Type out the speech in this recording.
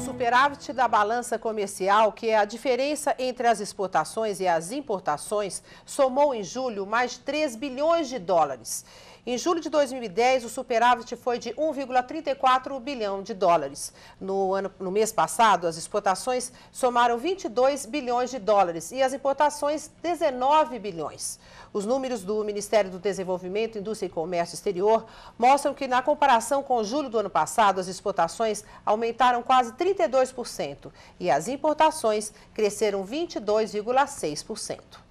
superávit da balança comercial, que é a diferença entre as exportações e as importações, somou em julho mais 3 bilhões de dólares. Em julho de 2010, o superávit foi de 1,34 bilhão de dólares. No, ano, no mês passado, as exportações somaram 22 bilhões de dólares e as importações 19 bilhões. Os números do Ministério do Desenvolvimento, Indústria e Comércio Exterior mostram que, na comparação com julho do ano passado, as exportações aumentaram quase 32% e as importações cresceram 22,6%.